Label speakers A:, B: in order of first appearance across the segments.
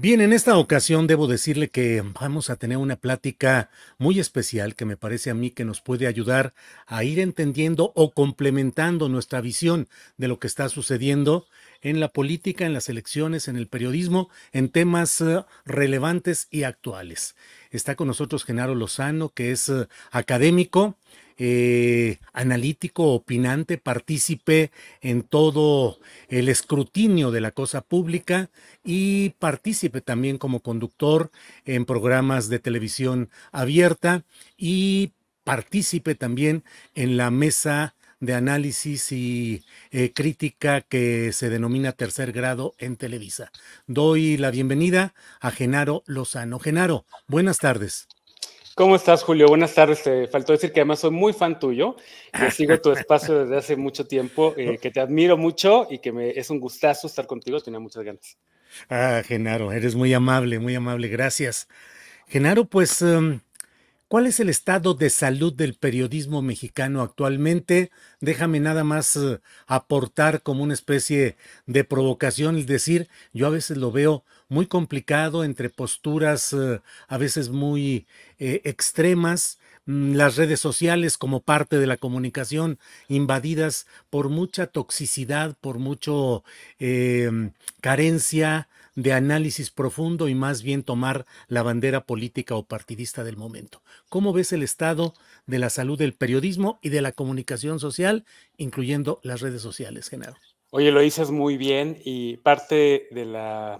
A: Bien, en esta ocasión debo decirle que vamos a tener una plática muy especial que me parece a mí que nos puede ayudar a ir entendiendo o complementando nuestra visión de lo que está sucediendo en la política, en las elecciones, en el periodismo, en temas eh, relevantes y actuales. Está con nosotros Genaro Lozano, que es eh, académico, eh, analítico, opinante, partícipe en todo el escrutinio de la cosa pública y partícipe también como conductor en programas de televisión abierta y partícipe también en la mesa de análisis y eh, crítica que se denomina tercer grado en Televisa. Doy la bienvenida a Genaro Lozano. Genaro, buenas tardes.
B: ¿Cómo estás, Julio? Buenas tardes. faltó decir que además soy muy fan tuyo, que sigo tu espacio desde hace mucho tiempo, eh, que te admiro mucho y que es un gustazo estar contigo. Tenía muchas ganas.
A: Ah, Genaro, eres muy amable, muy amable. Gracias. Genaro, pues, em, ¿cuál es el estado de salud del periodismo mexicano actualmente? Déjame nada más eh, aportar como una especie de provocación el decir, yo a veces lo veo muy complicado entre posturas eh, a veces muy eh, extremas, mm, las redes sociales como parte de la comunicación invadidas por mucha toxicidad, por mucho em, carencia de análisis profundo y más bien tomar la bandera política o partidista del momento. ¿Cómo ves el estado de la salud del periodismo y de la comunicación social, incluyendo las redes sociales, Genaro?
B: Oye, lo dices muy bien y parte eh, de la,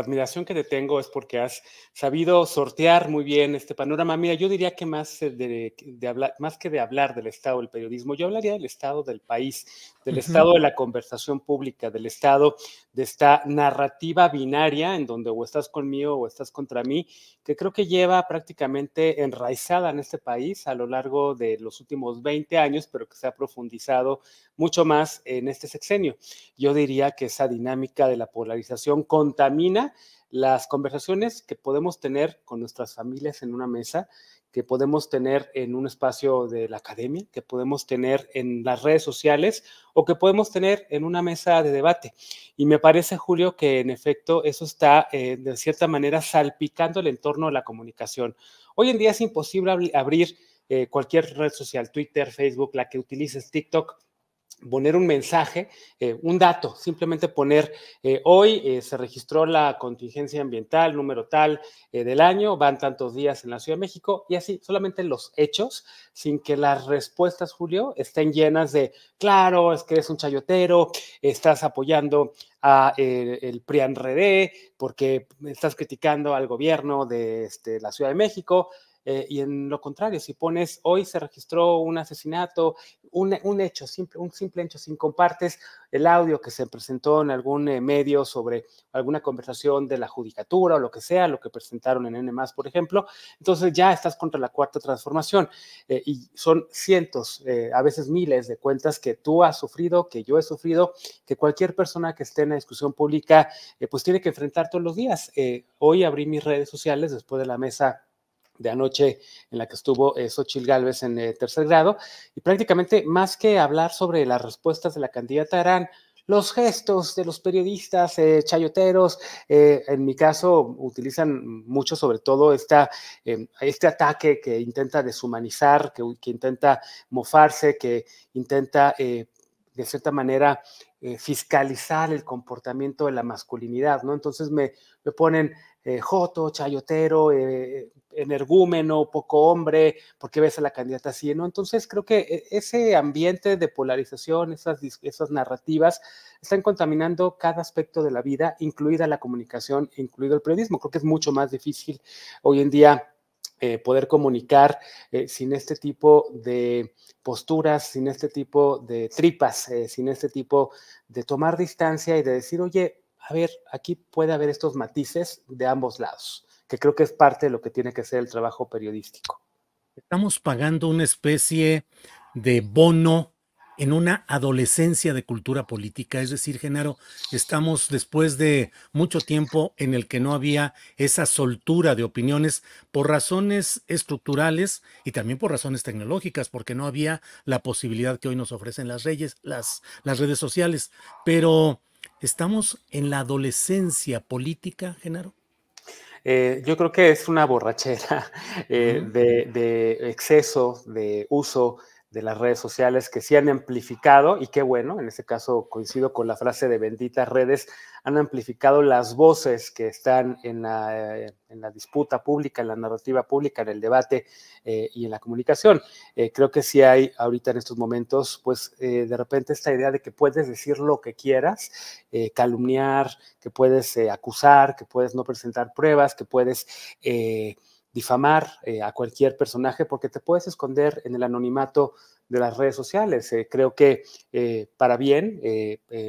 B: admiración que te tengo es porque has sabido sortear muy bien este panorama. Mira, yo diría que más, eh, de, hablar, más que de hablar del estado del periodismo, yo hablaría del estado del país, del estado de la conversación pública, del estado de esta narrativa binaria en donde o estás conmigo o estás contra mí, que creo que lleva prácticamente enraizada en este país a lo largo de los últimos 20 años, pero que se ha profundizado mucho más en este sexenio yo diría que esa dinámica de la polarización contamina las conversaciones que podemos tener con nuestras familias en una mesa, que podemos tener en un espacio de la academia, que podemos tener en las redes sociales o que podemos tener en una mesa de debate. Y me parece, Julio, que en efecto eso está eh, de cierta manera salpicando el entorno de la comunicación. Hoy en día es imposible abrir eh, cualquier red social, Twitter, Facebook, la que utilices, TikTok, poner un mensaje, eh, un dato, simplemente poner, eh, hoy eh, se registró la contingencia ambiental, número tal del año, van tantos días en la Ciudad de México y así, solamente los hechos, sin que las respuestas, Julio, estén llenas de, claro, es que eres un chayotero, estás apoyando a el, el porque estás criticando al gobierno de este, la Ciudad de México. Eh, y en lo contrario, si pones hoy se registró un asesinato, un, hecho, simple, un simple hecho, sin compartes el audio que se presentó en algún eh, medio sobre alguna conversación de la judicatura o lo que sea, lo que presentaron en N, por ejemplo, entonces ya estás contra la cuarta transformación. Eh, y son cientos, a veces miles de cuentas que tú has sufrido, que yo he sufrido, que cualquier persona que esté en la discusión pública, pues tiene que enfrentar todos los días. hoy abrí mis redes sociales después de la mesa de anoche en la que estuvo eh, Xochitl Gálvez en eh, tercer grado. Y prácticamente, más que hablar sobre las respuestas de la candidata eran los gestos de los periodistas eh, chayoteros, en mi caso utilizan mucho sobre todo este ataque que intenta deshumanizar, que intenta mofarse, que intenta de cierta manera, eh, fiscalizar el comportamiento de la masculinidad, ¿no? Entonces me, me ponen eh, joto, chayotero, eh, energúmeno, poco hombre, porque ves a la candidata así, ¿no? Entonces creo que e, ese ambiente de polarización, esas narrativas, están contaminando cada aspecto de la vida, incluida la comunicación, incluido el periodismo. Creo que es mucho más difícil hoy en día eh, poder comunicar eh, sin este tipo de posturas, sin este tipo de tripas, eh, sin este tipo de tomar distancia y de decir, oye, a ver, aquí puede haber estos matices de ambos lados, que creo que es parte de lo que tiene que ser el trabajo periodístico. Estamos
A: pagando una especie de bono en una adolescencia de cultura política. Es decir, Genaro, estamos después de mucho tiempo en el que no había esa soltura de opiniones por razones estructurales y también por razones tecnológicas, porque no había la posibilidad que hoy nos ofrecen las, las, redes sociales. Pero estamos en la adolescencia política, Genaro.
B: Eh, yo creo que es una borrachera eh, de exceso, de uso de las redes sociales que sí han amplificado, y qué bueno, en este caso coincido con la frase de benditas redes, han amplificado las voces que están en la, eh, disputa pública, en la narrativa pública, en el debate eh, y en la comunicación. Eh, creo que sí hay ahorita en estos momentos, pues de repente esta idea de que puedes decir lo que quieras, calumniar, que puedes acusar, que puedes no presentar pruebas, que puedes difamar eh, a cualquier personaje porque te puedes esconder en el anonimato de las redes sociales. Eh, creo que eh, para bien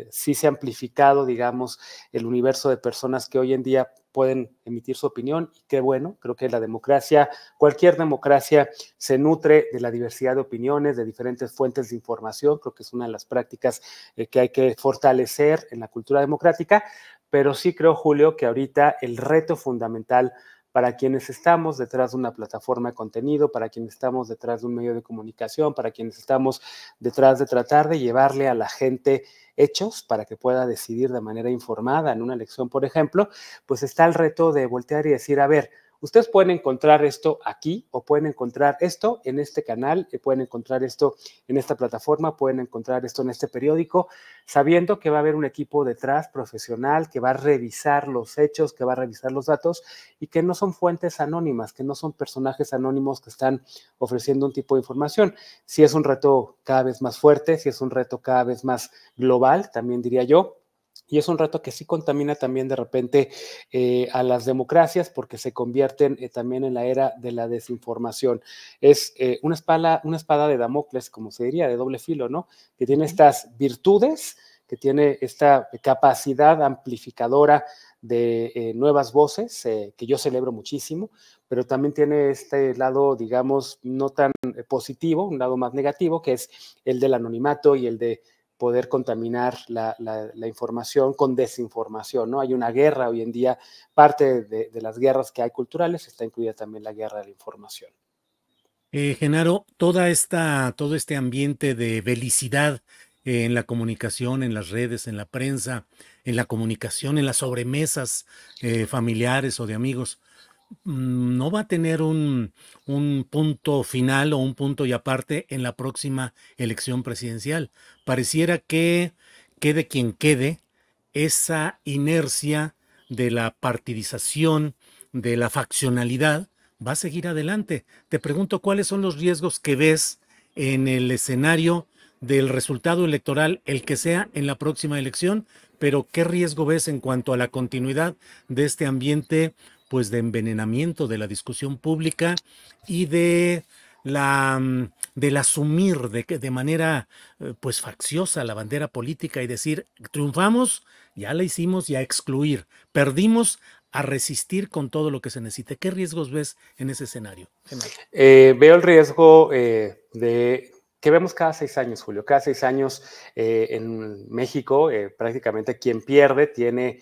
B: sí se ha amplificado, digamos, el universo de personas que hoy en día pueden emitir su opinión y qué bueno, creo que la democracia, cualquier democracia se nutre de la diversidad de opiniones, de diferentes fuentes de información, creo que es una de las prácticas que hay que fortalecer en la cultura democrática, pero sí creo, Julio, que ahorita el reto fundamental para quienes estamos detrás de una plataforma de contenido, para quienes estamos detrás de un medio de comunicación, para quienes estamos detrás de tratar de llevarle a la gente hechos para que pueda decidir de manera informada en una elección, por ejemplo, pues está el reto de voltear y decir, a ver, Ustedes pueden encontrar esto aquí o pueden encontrar esto en este canal, eh, pueden encontrar esto en esta plataforma, pueden encontrar esto en este periódico, sabiendo que va a haber un equipo detrás profesional que va a revisar los hechos, que va a revisar los datos y que no son fuentes anónimas, que no son personajes anónimos que están ofreciendo un tipo de información. Si es un reto cada vez más fuerte, si es un reto cada vez más global, también diría yo, y es un reto que sí contamina también de repente eh, a las democracias porque se convierten eh, también en la era de la desinformación. Es eh, una, espada, una espada de Damocles, como se diría, de doble filo, ¿no? Que tiene estas virtudes, que tiene esta capacidad amplificadora de nuevas voces, que yo celebro muchísimo, pero también tiene este lado, digamos, no tan positivo, un lado más negativo, que es el del anonimato y el de poder contaminar la, información con desinformación, ¿no? Hay una guerra hoy en día, parte de, las guerras que hay culturales está incluida también la guerra de la información.
A: Eh, Genaro, toda esta, todo este ambiente de felicidad en la comunicación, en las redes, en la prensa, en la comunicación, en las sobremesas eh, familiares o de amigos, Mm, no va a tener un, punto final o un punto y aparte en la próxima elección presidencial. Pareciera que quede quien quede esa inercia de la partidización, de la faccionalidad, va a seguir adelante. Te pregunto cuáles son los riesgos que ves en el escenario del resultado electoral, el que sea en la próxima elección, pero ¿qué riesgo ves en cuanto a la continuidad de este ambiente pues de envenenamiento de la discusión pública y de la mm, del asumir de, de manera eh, pues facciosa la bandera política y decir triunfamos, ya la hicimos ya excluir, perdimos a resistir con todo lo que se necesite. ¿Qué riesgos ves en ese escenario?
B: Eh, veo el riesgo eh, de que vemos cada seis años, Julio. Cada seis años en México prácticamente quien pierde tiene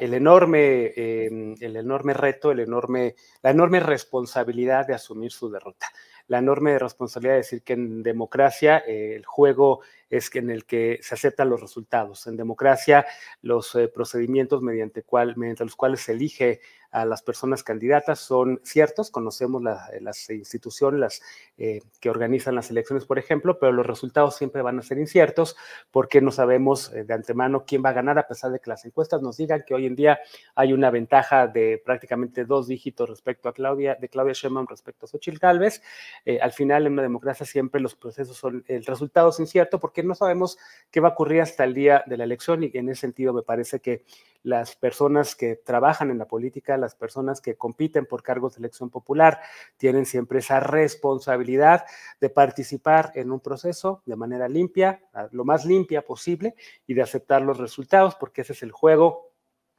B: el, enorme, em, el enorme reto, el enorme, la enorme responsabilidad de asumir su derrota, la enorme responsabilidad de decir que en democracia eh, el juego es en el que se aceptan los resultados, en democracia los eh, procedimientos mediante, cual, mediante los cuales se elige a las personas candidatas son ciertos, conocemos las instituciones las, eh, que organizan las elecciones, por ejemplo, pero los resultados siempre van a ser inciertos porque no sabemos eh, de antemano quién va a ganar, a pesar de que las encuestas nos digan que hoy en día hay una ventaja de prácticamente dos dígitos respecto a Claudia, de Claudia Sheinbaum respecto a Xochitl Calves. Eh, al final, en una democracia siempre los procesos son, el resultado es incierto porque no sabemos qué va a ocurrir hasta el día de la elección y en ese sentido me parece que las personas que trabajan en la política, las personas que compiten por cargos de elección popular tienen siempre esa responsabilidad de participar en un proceso de manera limpia, lo más limpia posible, y de aceptar los resultados, porque ese es el juego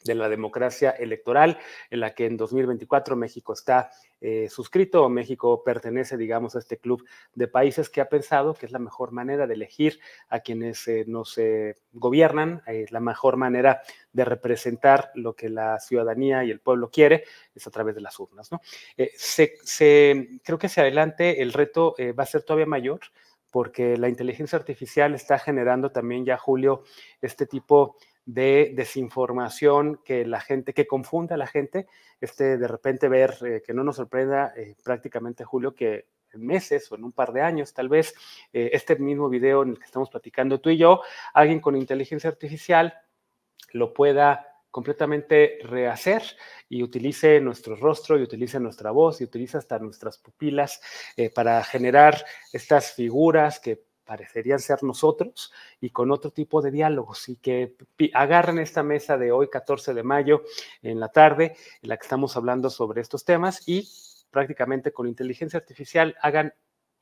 B: de la democracia electoral, en la que en 2024 México está eh, suscrito México pertenece, digamos, a este club de países que ha pensado que es la mejor manera de elegir a quienes eh, nos eh, gobiernan, es la mejor manera de representar lo que la ciudadanía y el pueblo quiere, es a través de las urnas. ¿no? Se, creo que hacia adelante el reto va a ser todavía mayor porque la inteligencia artificial está generando también ya, Julio, este tipo de desinformación que la gente, que confunda a la gente, este de repente ver, eh, que no nos sorprenda eh, prácticamente, Julio, que en meses o en un par de años, tal vez, eh, este mismo video en el que estamos platicando tú y yo, alguien con inteligencia artificial lo pueda completamente rehacer y utilice nuestro rostro y utilice nuestra voz y utilice hasta nuestras pupilas para generar estas figuras que parecerían ser nosotros y con otro tipo de diálogos y que agarren esta mesa de hoy 14 de mayo en la tarde en la que estamos hablando sobre estos temas y prácticamente con inteligencia artificial hagan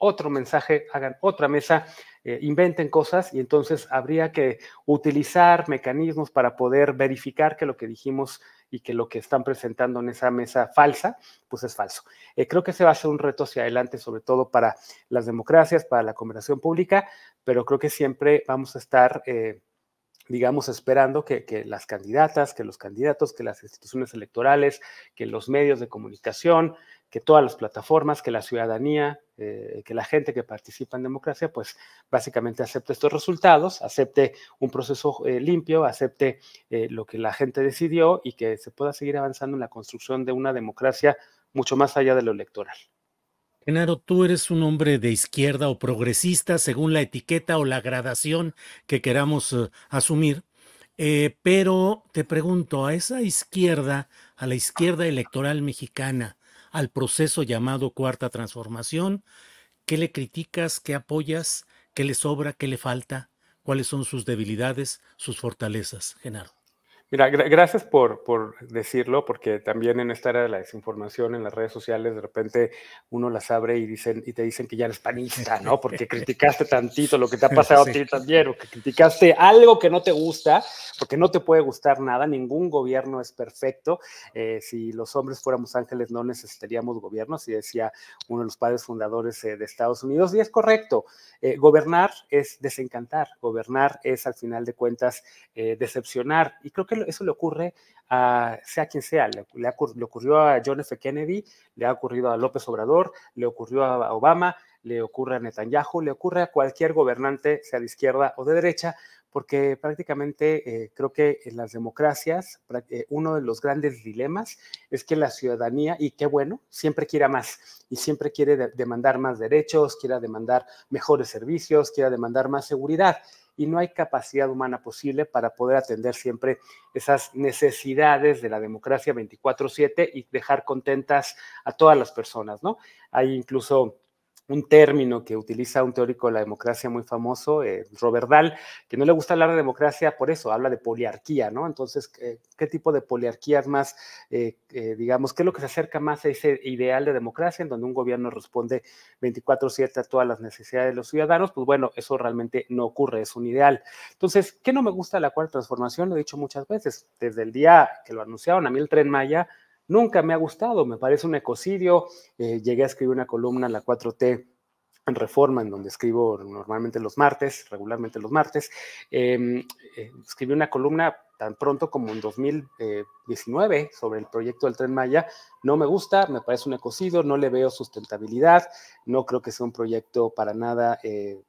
B: otro mensaje, hagan otra mesa, eh, inventen cosas y entonces habría que utilizar mecanismos para poder verificar que lo que dijimos y que lo que están presentando en esa mesa falsa, pues es falso. Eh, creo que ese va a ser un reto hacia adelante, sobre todo para las democracias, para la conversación pública, pero creo que siempre vamos a estar... Eh, digamos, esperando que, las candidatas, que los candidatos, que las instituciones electorales, que los medios de comunicación, que todas las plataformas, que la ciudadanía, eh, que la gente que participa en democracia, pues básicamente acepte estos resultados, acepte un proceso eh, limpio, acepte eh, lo que la gente decidió y que se pueda seguir avanzando en la construcción de una democracia mucho más allá de lo electoral.
A: Genaro, tú eres un hombre de izquierda o progresista, según la etiqueta o la gradación que queramos asumir, pero te pregunto, a esa izquierda, a la izquierda electoral mexicana, al proceso llamado cuarta transformación? ¿Qué le criticas? ¿Qué apoyas? ¿Qué le sobra? ¿Qué le falta? ¿Cuáles son sus debilidades, sus fortalezas, Genaro?
B: Mira, gracias por, por, decirlo, porque también en esta era de la desinformación, en las redes sociales, de repente uno las abre y, dicen, y te dicen que ya eres panista, ¿no? Porque criticaste tantito lo que te ha pasado a ti también, o que criticaste algo que no te gusta, porque no te puede gustar nada, ningún gobierno es perfecto. Eh, si los hombres fuéramos ángeles no necesitaríamos gobiernos, y decía uno de los padres fundadores eh, de Estados Unidos, y es correcto, eh, gobernar es desencantar, gobernar es al final de cuentas decepcionar, y creo que eso le ocurre a sea quien sea, le, ocurrió a John F. Kennedy, le ha ocurrido a López Obrador, le ocurrió a Obama, le ocurre a Netanyahu, le ocurre a cualquier gobernante, sea de izquierda o de derecha, porque prácticamente eh, creo que en las democracias eh, uno de los grandes dilemas es que la ciudadanía, y qué bueno, siempre quiera más y siempre quiere demandar más derechos, quiera demandar mejores servicios, quiera demandar más seguridad y no hay capacidad humana posible para poder atender siempre esas necesidades de la democracia 24/7 y dejar contentas a todas las personas, ¿no? Hay incluso un término que utiliza un teórico de la democracia muy famoso, eh, Robert Dahl, que no le gusta hablar de democracia por eso, habla de poliarquía, ¿no? Entonces, ¿qué tipo de poliarquía es más, eh, eh, digamos, qué es lo que se acerca más a ese ideal de democracia en donde un gobierno responde 24/7 a todas las necesidades de los ciudadanos? Pues bueno, eso realmente no ocurre, es un ideal. Entonces, ¿qué no me gusta la cuarta transformación? Lo he dicho muchas veces, desde el día que lo anunciaron, a mí el tren Maya nunca me ha gustado, me parece un ecocidio. Eh, llegué a escribir una columna en la 4T en Reforma, en donde escribo normalmente los martes, regularmente los martes. Em, eh, escribí una columna tan pronto como en 2019 sobre el proyecto del tren Maya. No me gusta, me parece un ecocidio, no le veo sustentabilidad, no creo que sea un proyecto para nada eh,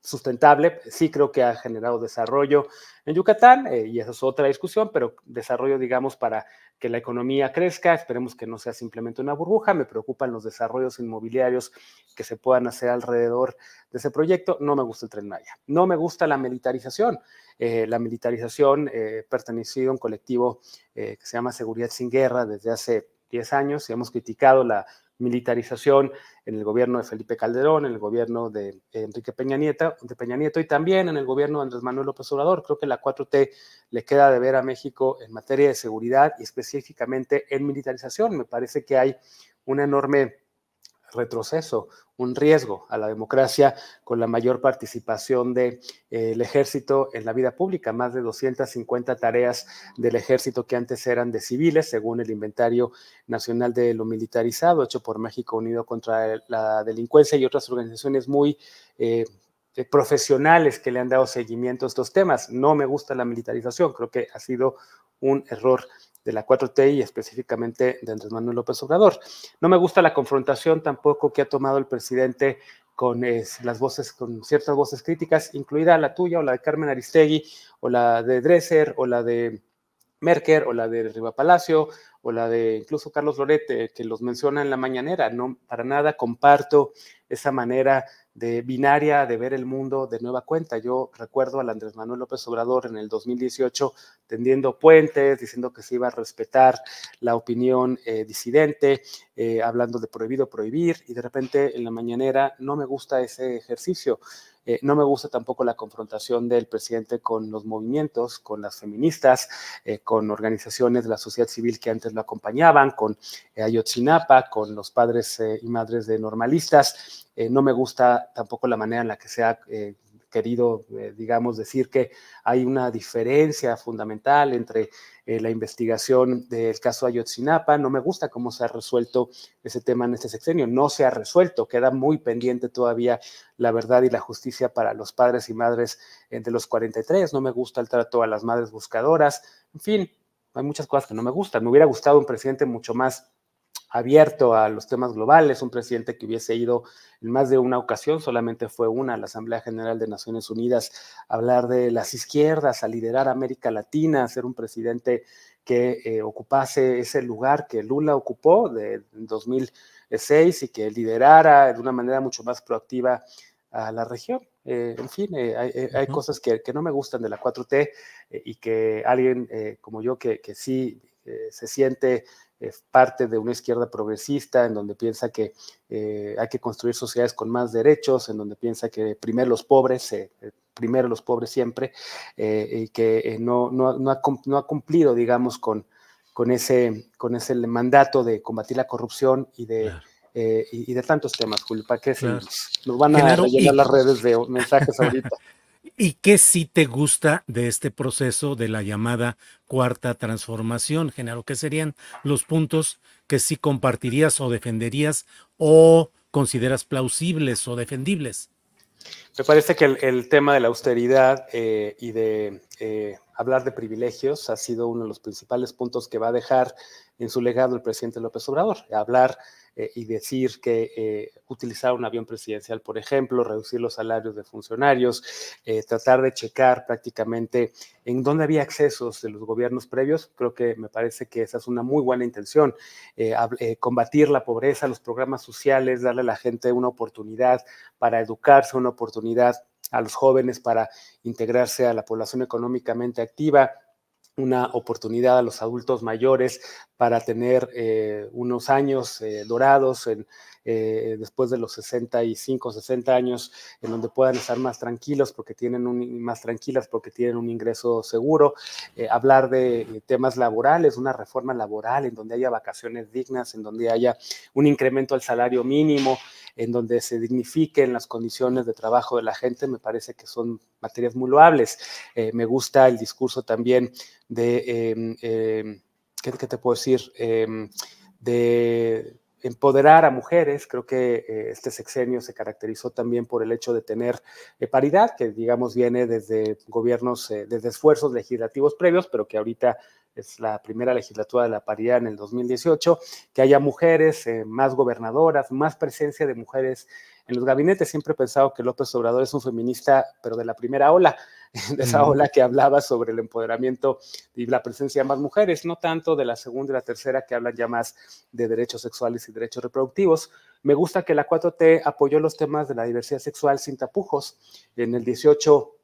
B: sustentable, pues, sí creo que ha generado desarrollo en Yucatán, eh, y esa es otra discusión, pero desarrollo, digamos, para que la economía crezca, esperemos que no sea simplemente una burbuja, me preocupan los desarrollos inmobiliarios que se puedan hacer alrededor de ese proyecto, no me gusta el tren Maya, no me gusta la militarización, eh, la militarización eh, pertenecido a un colectivo eh, que se llama Seguridad sin Guerra desde hace 10 años y hemos criticado la militarización en el gobierno de Felipe Calderón, en el gobierno de eh, Enrique Peña Nieto, de Peña Nieto y también en el gobierno de Andrés Manuel López Obrador. Creo que la 4T le queda de ver a México en materia de seguridad y específicamente en militarización. Me parece que hay una enorme retroceso, un riesgo a la democracia con la mayor participación del eh, ejército en la vida pública, más de 250 tareas del ejército que antes eran de civiles, según el Inventario Nacional de lo Militarizado, hecho por México Unido contra la Delincuencia y otras organizaciones muy... Eh, eh, profesionales que le han dado seguimiento a estos temas. No me gusta la militarización, creo que ha sido un error de la 4T y específicamente de Andrés Manuel López Obrador. No me gusta la confrontación tampoco que ha tomado el presidente con las voces, con ciertas voces críticas, incluida la tuya o la de Carmen Aristegui o la de Dresser o la de Merker o la de Riva Palacio o la de incluso Carlos Lorete, que los menciona en la mañanera. No, para nada comparto esa manera de binaria de ver el mundo de nueva cuenta. Yo recuerdo al Andrés Manuel López Obrador en el 2018 tendiendo puentes, diciendo que se iba a respetar la opinión eh, disidente, eh, hablando de prohibido prohibir, y de repente en la mañanera no me gusta ese ejercicio. Eh, no me gusta tampoco la confrontación del presidente con los movimientos, con las feministas, con organizaciones de la sociedad civil que antes acompañaban, con eh, Ayotzinapa, con los padres eh, y madres de normalistas. Eh, no me gusta tampoco la manera en la que se ha querido, digamos, decir que hay una diferencia fundamental entre la investigación del caso Ayotzinapa. No me gusta cómo se ha resuelto ese tema en este sexenio. No se ha resuelto, queda muy pendiente todavía la verdad y la justicia para los padres y madres de los 43. No me gusta el trato a las madres buscadoras. En fin, hay muchas cosas que no me gustan. Me hubiera gustado un presidente mucho más abierto a los temas globales, un presidente que hubiese ido en más de una ocasión, solamente fue una, a la Asamblea General de Naciones Unidas, a hablar de las izquierdas, a liderar América Latina, a ser un presidente que eh, ocupase ese lugar que Lula ocupó de 2006 y que liderara de una manera mucho más proactiva a la región. Eh, en fin, eh, hay, eh, cosas que, no me gustan de la 4T y que alguien como yo que, que sí se siente parte de una izquierda progresista, en donde piensa que hay que construir sociedades con más derechos, en donde piensa que primero los pobres, primero los pobres siempre, y que no, no, no, ha, no ha cumplido, digamos, con, con ese, con ese mandato de combatir la corrupción y de eh, y, de tantos temas, Julio, ¿para que nos van a llegar las redes de mensajes ahorita?
A: ¿Y qué sí te gusta de este proceso de la llamada cuarta transformación, Genaro? ¿Qué serían los puntos que sí compartirías o defenderías o consideras plausibles o defendibles?
B: Me parece que el, tema de la austeridad eh, y de eh, hablar de privilegios ha sido uno de los principales puntos que va a dejar en su legado el presidente López Obrador, hablar eh, y decir que eh, utilizar un avión presidencial, por ejemplo, reducir los salarios de funcionarios, eh, tratar de checar prácticamente en dónde había accesos de los gobiernos previos, creo que me parece que esa es una muy buena intención, combatir la pobreza, los programas sociales, darle a la gente una oportunidad para educarse, una oportunidad a los jóvenes para integrarse a la población económicamente activa, una oportunidad a los adultos mayores para tener eh, unos años eh, dorados eh, después de los 65, 60 años, en donde puedan estar más tranquilos porque tienen un, más tranquilas porque tienen un ingreso seguro, hablar de temas laborales, una reforma laboral en donde haya vacaciones dignas, en donde haya un incremento al salario mínimo, en donde se dignifiquen las condiciones de trabajo de la gente, me parece que son materias muy loables. Eh, me gusta el discurso también de, em, em, ¿qué, te puedo decir? Em, de empoderar a mujeres. Creo que eh, este sexenio se caracterizó también por el hecho de tener eh, paridad, que digamos viene desde gobiernos, desde esfuerzos legislativos previos, pero que ahorita es la primera legislatura de la paridad en el 2018, que haya mujeres, eh, más gobernadoras, más presencia de mujeres en los gabinetes. Siempre he pensado que López Obrador es un feminista, pero de la primera ola, de esa ola que hablaba sobre el empoderamiento y la presencia de más mujeres, no tanto de la segunda y la tercera que hablan ya más de derechos sexuales y derechos reproductivos. Me gusta que la 4T apoyó los temas de la diversidad sexual sin tapujos. En el 18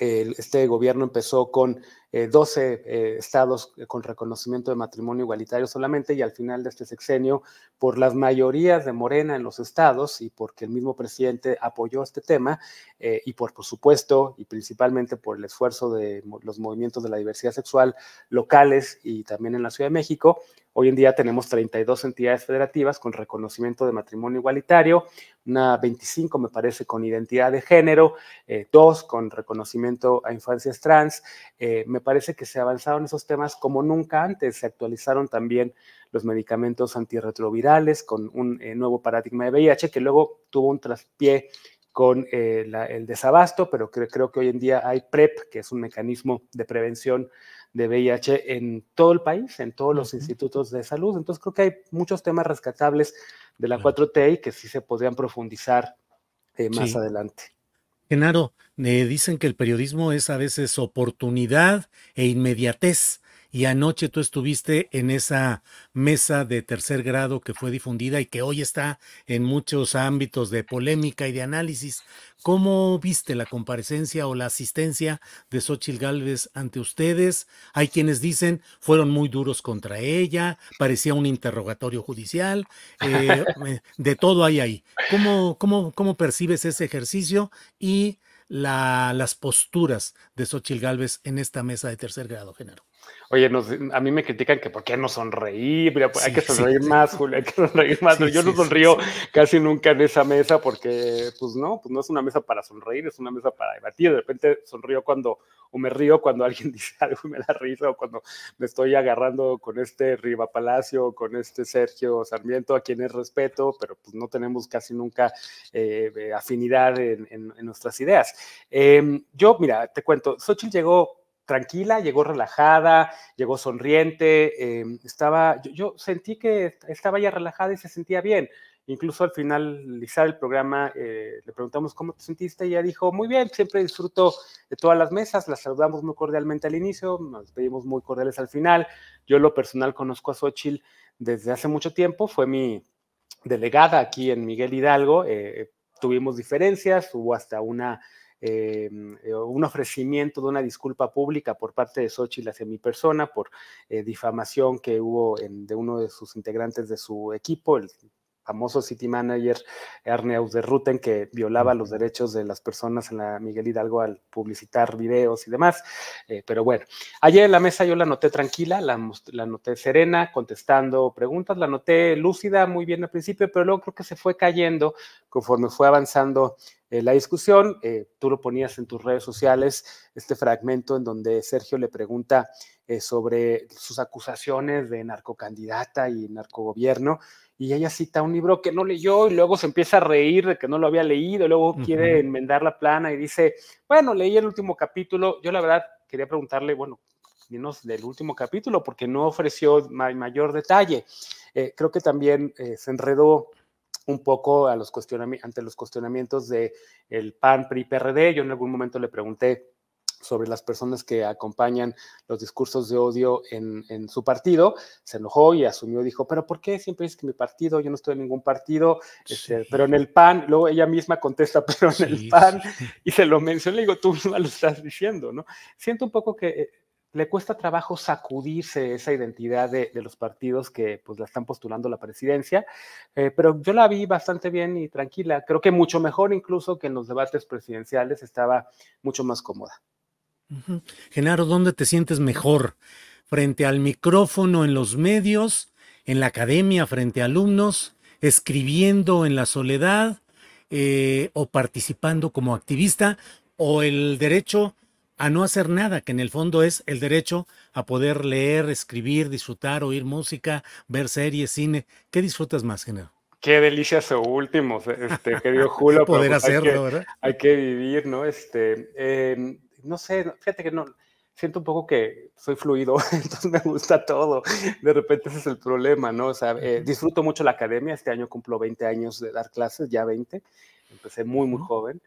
B: este gobierno empezó con 12 eh, eh, estados eh, con reconocimiento de matrimonio igualitario solamente y al final de este sexenio, por las mayorías de Morena en los estados y porque el mismo presidente apoyó este tema y por, por supuesto y principalmente por el esfuerzo de los movimientos de la diversidad sexual locales y también en la Ciudad de México, Hoy en día tenemos 32 entidades federativas con reconocimiento de matrimonio igualitario, una 25 me parece con identidad de género, dos con reconocimiento a infancias trans, me parece que se avanzaron esos temas como nunca antes. Se actualizaron también los medicamentos antirretrovirales con un eh, nuevo paradigma de VIH que luego tuvo un traspié con eh, el desabasto, pero creo que hoy en día hay PrEP, e que es un mecanismo de prevención de VIH en todo el país, en todos los institutos de salud. Entonces creo que hay muchos temas rescatables de la 4T que sí se podrían profundizar eh, más adelante.
A: Genaro, eh, dicen que el periodismo es a veces oportunidad e inmediatez y anoche tú estuviste en esa mesa de tercer grado que fue difundida y que hoy está en muchos ámbitos de polémica y de análisis. ¿Cómo viste la comparecencia o la asistencia de Xochitl Gálvez ante ustedes? Hay quienes dicen fueron muy duros contra ella, parecía un interrogatorio judicial, eh, eh, de todo hay ahí. ¿Cómo, cómo, cómo percibes ese ejercicio y la, las posturas de Xochitl Gálvez en esta mesa de tercer grado, Genaro?
B: Oye, a mí me critican que por qué no sonreí, pues, hay que sonreír más, Julio, hay que sonreír más. Yo no sonrío casi nunca en esa mesa porque, pues no, pues no es una mesa para sonreír, es una mesa para debatir. De repente sonrío cuando, o me río cuando alguien dice algo y me da risa, o cuando me estoy agarrando con este Riva Palacio, con este Sergio Sarmiento, a quienes respeto, pero pues no tenemos casi nunca eh, afinidad en, nuestras ideas. Em, yo, mira, te cuento, Xochitl llegó tranquila, llegó relajada, llegó sonriente, em, estaba, yo, sentí que estaba ya relajada y se sentía bien. Incluso al finalizar el programa eh, le preguntamos cómo te sentiste y ella dijo, muy bien, siempre disfruto de todas las mesas, las saludamos muy cordialmente al inicio, nos pedimos muy cordiales al final. Yo lo personal conozco a Xochitl desde hace mucho tiempo, fue mi delegada aquí en Miguel Hidalgo, eh, tuvimos diferencias, hubo hasta una Em, eh, un ofrecimiento de una disculpa pública por parte de Sochi hacia mi persona por eh, difamación que hubo de uno de sus integrantes de su equipo, el famoso city manager Arneus de Ruten, que violaba los derechos de las personas en la Miguel Hidalgo al publicitar videos y demás. Eh, pero bueno, ayer en la mesa yo la noté tranquila, la, la noté serena, contestando preguntas, la noté lúcida muy bien al principio, pero luego creo que se fue cayendo conforme fue avanzando eh, la discusión. Eh, tú lo ponías en tus redes sociales, este fragmento en donde Sergio le pregunta eh, sobre sus acusaciones de narcocandidata y narcogobierno. Y ella cita un libro que no leyó y luego se empieza a reír de que no lo había leído, y luego quiere enmendar la plana y dice, bueno, leí el último capítulo. Yo la verdad quería preguntarle, bueno, menos del último capítulo porque no ofreció mayor detalle. creo que también se enredó un poco a los ante los cuestionamientos del el PAN, PRI, PRD. Yo en algún momento le pregunté sobre las personas que acompañan los discursos de odio en, su partido, se enojó y asumió, dijo, pero ¿por qué siempre dices que mi partido, yo no estoy en ningún partido, este, pero en el PAN, luego ella misma contesta, pero en el PAN, y se lo mencioné, le digo, tú no lo estás diciendo, ¿no? Siento un poco que eh, le cuesta trabajo sacudirse esa identidad de, los partidos que pues la están postulando la presidencia, eh, pero yo la vi bastante bien y tranquila, creo que mucho mejor incluso que en los debates presidenciales estaba mucho más cómoda.
A: Genaro, ¿dónde te sientes mejor? ¿Frente al micrófono en los medios, en la academia, frente a alumnos, escribiendo en la soledad eh, o participando como activista o el derecho a no hacer nada, que en el fondo es el derecho a poder leer, escribir, disfrutar, oír música, ver series, cine. ¿Qué disfrutas más, Genaro?
B: Qué delicias o últimos! este, querido Julio. poder pues, hacerlo, hay ¿verdad? Hay que vivir, ¿no? Este, em, no sé, fíjate que no, siento un poco que soy fluido, entonces me gusta todo. De repente ese es el problema, ¿no? O sea, eh, disfruto mucho la academia, este año cumplo 20 años de dar clases, ya 20, empecé muy, muy joven.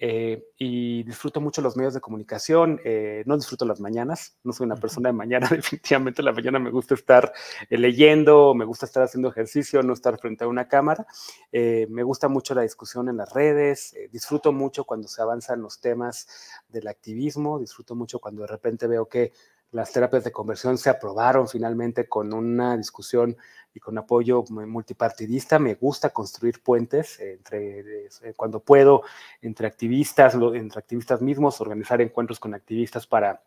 B: Eh, y disfruto mucho los medios de comunicación, eh, no disfruto las mañanas, no soy una persona de mañana, definitivamente la mañana me gusta estar eh, leyendo, me gusta estar haciendo ejercicio, no estar frente a una cámara, me gusta mucho la discusión en las redes, disfruto mucho cuando se avanzan los temas del activismo, disfruto mucho cuando de repente veo que las terapias de conversión se aprobaron finalmente con una discusión y con apoyo multipartidista. Me gusta construir puentes entre, eh, cuando puedo, entre activistas, entre activistas mismos, organizar encuentros con activistas para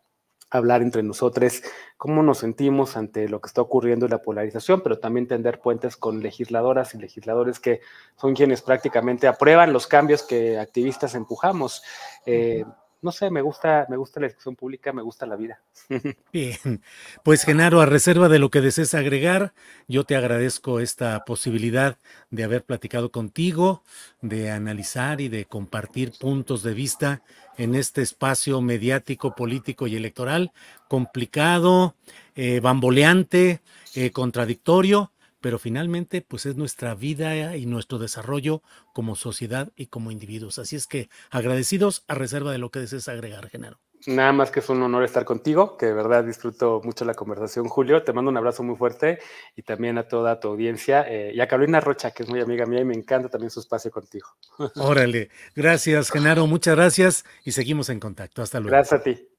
B: hablar entre nosotros cómo nos sentimos ante lo que está ocurriendo en la polarización, pero también tender puentes con legisladoras y legisladores que son quienes prácticamente aprueban los cambios que activistas empujamos. Eh, no sé, me gusta, me gusta la discusión pública, me gusta la vida.
A: Bien, pues Genaro, a reserva de lo que desees agregar, yo te agradezco esta posibilidad de haber platicado contigo, de analizar y de compartir puntos de vista en este espacio mediático, político y electoral complicado, eh, bamboleante, eh, contradictorio pero finalmente pues es nuestra vida y nuestro desarrollo como sociedad y como individuos. Así es que agradecidos a reserva de lo que desees agregar, Genaro.
B: Nada más que es un honor estar contigo, que de verdad disfruto mucho la conversación, Julio. Te mando un abrazo muy fuerte y también a toda tu audiencia eh, y a Carolina Rocha, que es muy amiga mía y me encanta también su espacio contigo.
A: Órale, gracias, Genaro, muchas gracias y seguimos en contacto. Hasta luego.
B: Gracias a ti.